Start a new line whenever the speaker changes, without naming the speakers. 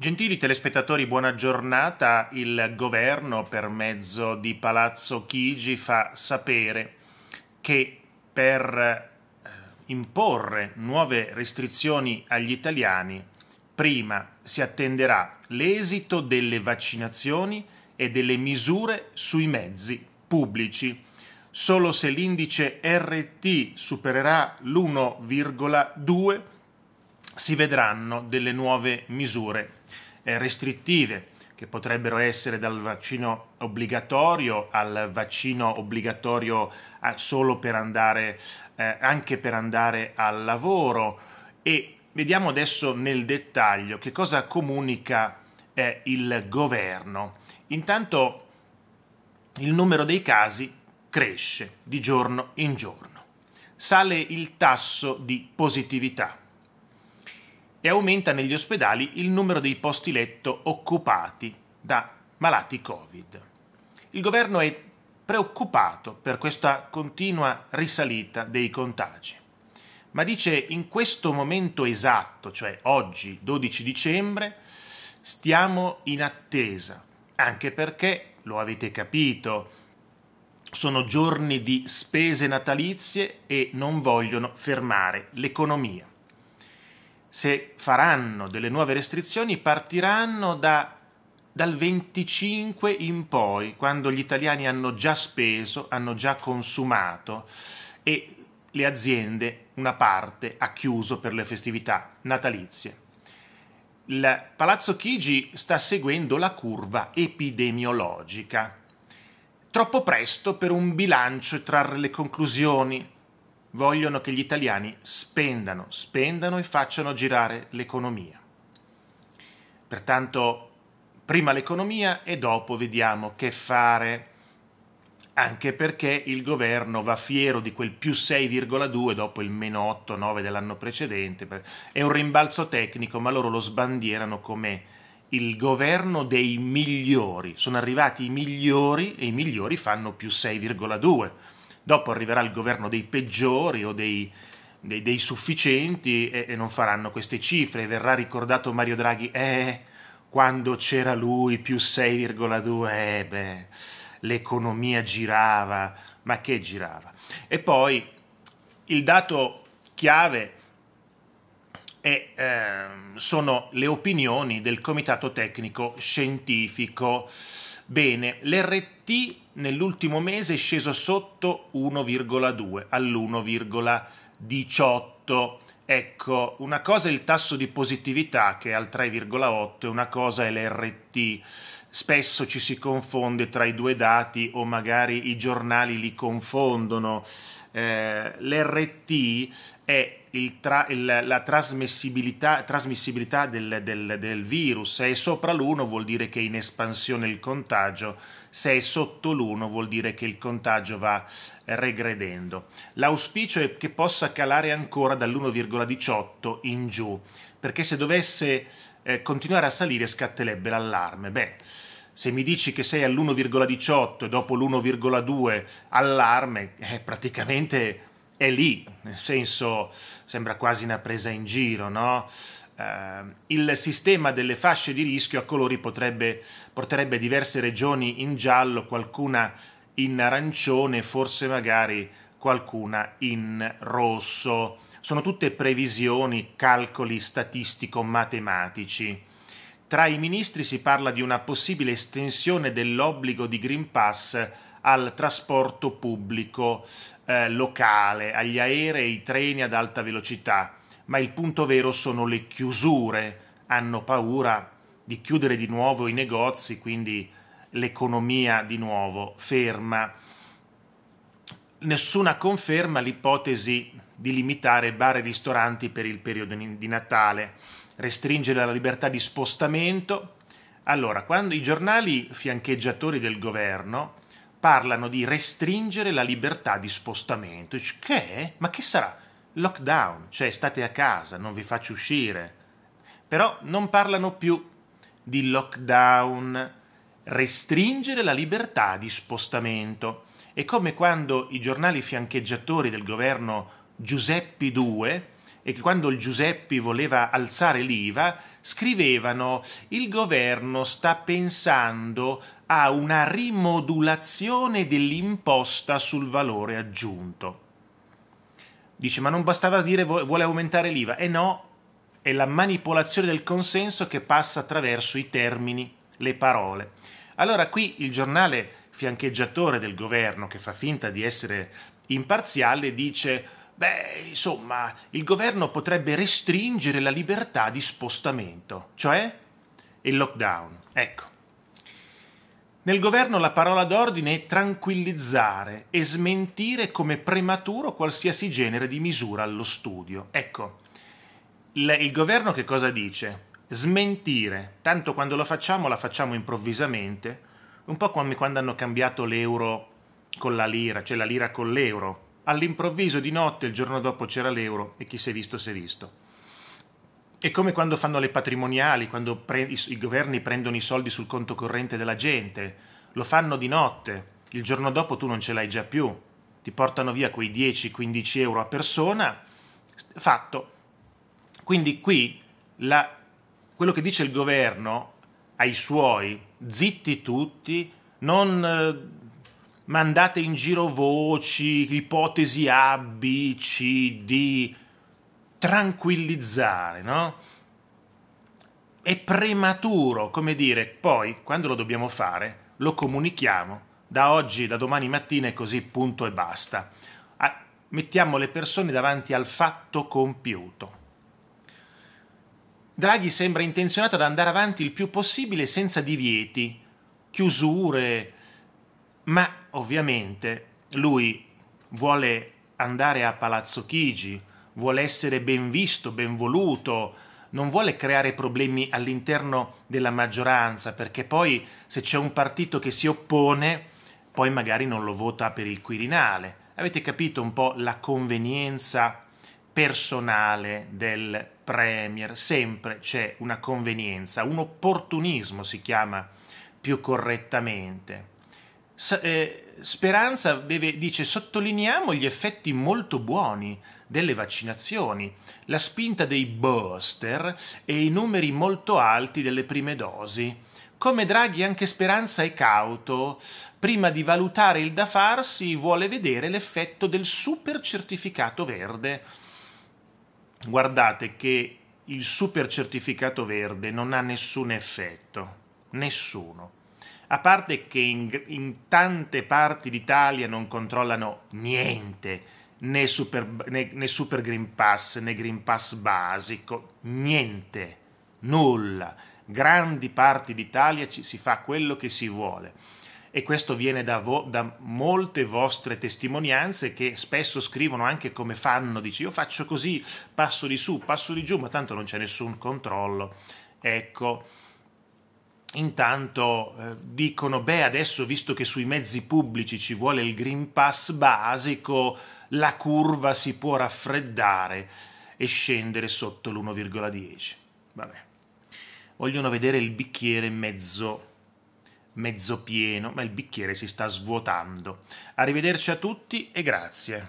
Gentili telespettatori, buona giornata. Il governo, per mezzo di Palazzo Chigi, fa sapere che per eh, imporre nuove restrizioni agli italiani, prima si attenderà l'esito delle vaccinazioni e delle misure sui mezzi pubblici. Solo se l'indice RT supererà l'1,2 si vedranno delle nuove misure eh, restrittive che potrebbero essere dal vaccino obbligatorio al vaccino obbligatorio eh, solo per andare eh, anche per andare al lavoro e vediamo adesso nel dettaglio che cosa comunica eh, il governo. Intanto il numero dei casi cresce di giorno in giorno. Sale il tasso di positività e aumenta negli ospedali il numero dei posti letto occupati da malati Covid. Il governo è preoccupato per questa continua risalita dei contagi, ma dice in questo momento esatto, cioè oggi 12 dicembre, stiamo in attesa, anche perché, lo avete capito, sono giorni di spese natalizie e non vogliono fermare l'economia se faranno delle nuove restrizioni, partiranno da, dal 25 in poi, quando gli italiani hanno già speso, hanno già consumato e le aziende, una parte, ha chiuso per le festività natalizie. Il Palazzo Chigi sta seguendo la curva epidemiologica. Troppo presto per un bilancio e trarre le conclusioni vogliono che gli italiani spendano, spendano e facciano girare l'economia. Pertanto prima l'economia e dopo vediamo che fare, anche perché il governo va fiero di quel più 6,2 dopo il meno 8,9 dell'anno precedente, è un rimbalzo tecnico ma loro lo sbandierano come il governo dei migliori, sono arrivati i migliori e i migliori fanno più 6,2 dopo arriverà il governo dei peggiori o dei, dei, dei sufficienti e, e, non faranno queste cifre, verrà ricordato Mario Draghi, eh, quando c'era lui più 6,2, eh beh, l'economia girava, ma che girava? E poi il dato chiave e eh, sono le opinioni del Comitato Tecnico Scientifico Bene, l'RT nell'ultimo mese è sceso sotto 1,2 all'1,18. Ecco, una cosa è il tasso di positività che è al 3,8, e una cosa è l'RT spesso ci si confonde tra i due dati o magari i giornali li confondono. Eh, L'RT è il tra, il, la trasmissibilità, trasmissibilità del, del, del, virus. Se è sopra l'1 vuol dire che è in espansione il contagio, se è sotto l'1 vuol dire che il contagio va regredendo. L'auspicio è che possa calare ancora dall'1,18 in giù, perché se dovesse eh, continuare a salire scatterebbe l'allarme. Beh, se mi dici che sei all'1,18 e dopo l'1,2 allarme, eh, praticamente è lì, nel senso sembra quasi una presa in giro, no? Uh, il sistema delle fasce di rischio a colori potrebbe, porterebbe diverse regioni in giallo, qualcuna in arancione, forse magari qualcuna in rosso sono tutte previsioni, calcoli statistico-matematici. Tra i ministri si parla di una possibile estensione dell'obbligo di Green Pass al trasporto pubblico eh, locale, agli aerei, ai treni ad alta velocità, ma il punto vero sono le chiusure. Hanno paura di chiudere di nuovo i negozi, quindi l'economia di nuovo ferma. Nessuna conferma l'ipotesi di limitare bar e ristoranti per il periodo di Natale, restringere la libertà di spostamento. Allora, quando i giornali fiancheggiatori del governo parlano di restringere la libertà di spostamento, che? Ma che sarà? Lockdown, cioè state a casa, non vi faccio uscire. Però non parlano più di lockdown, restringere la libertà di spostamento. È come quando i giornali fiancheggiatori del governo Giuseppi II e che quando il Giuseppi voleva alzare l'IVA scrivevano il governo sta pensando a una rimodulazione dell'imposta sul valore aggiunto. Dice ma non bastava dire vuole aumentare l'IVA? E eh no, è la manipolazione del consenso che passa attraverso i termini, le parole. Allora qui il giornale fiancheggiatore del governo che fa finta di essere imparziale dice Beh, insomma, il governo potrebbe restringere la libertà di spostamento, cioè il lockdown. Ecco. Nel governo la parola d'ordine è tranquillizzare e smentire come prematuro qualsiasi genere di misura allo studio. Ecco, il, il governo che cosa dice? Smentire, tanto quando lo facciamo la facciamo improvvisamente, un po' come quando hanno cambiato l'euro con la lira, cioè la lira con l'euro, All'improvviso di notte, il giorno dopo c'era l'euro e chi si è visto si è visto. È come quando fanno le patrimoniali, quando pre- i, i governi prendono i soldi sul conto corrente della gente, lo fanno di notte, il giorno dopo tu non ce l'hai già più, ti portano via quei 10-15 euro a persona, fatto. Quindi qui la, quello che dice il governo ai suoi, zitti tutti, non eh, mandate in giro voci, ipotesi A, B, C, D, tranquillizzare, no? È prematuro, come dire, poi quando lo dobbiamo fare lo comunichiamo da oggi, da domani mattina e così punto e basta. Mettiamo le persone davanti al fatto compiuto. Draghi sembra intenzionato ad andare avanti il più possibile senza divieti, chiusure, ma ovviamente lui vuole andare a Palazzo Chigi, vuole essere ben visto, ben voluto, non vuole creare problemi all'interno della maggioranza, perché poi se c'è un partito che si oppone, poi magari non lo vota per il Quirinale. Avete capito un po' la convenienza personale del Premier? Sempre c'è una convenienza, un opportunismo si chiama più correttamente. S- eh, Speranza deve, dice sottolineiamo gli effetti molto buoni delle vaccinazioni, la spinta dei booster e i numeri molto alti delle prime dosi. Come Draghi anche Speranza è cauto, prima di valutare il da farsi vuole vedere l'effetto del super certificato verde. Guardate che il super certificato verde non ha nessun effetto, nessuno a parte che in, in tante parti d'Italia non controllano niente, né super, né, né super Green Pass né Green Pass basico, niente, nulla. Grandi parti d'Italia ci, si fa quello che si vuole e questo viene da, vo- da, molte vostre testimonianze che spesso scrivono anche come fanno, dici io faccio così, passo di su, passo di giù, ma tanto non c'è nessun controllo. Ecco, intanto eh, dicono, beh, adesso visto che sui mezzi pubblici ci vuole il Green Pass basico, la curva si può raffreddare e scendere sotto l'1,10. Vabbè. Vogliono vedere il bicchiere mezzo, mezzo pieno, ma il bicchiere si sta svuotando. Arrivederci a tutti e grazie.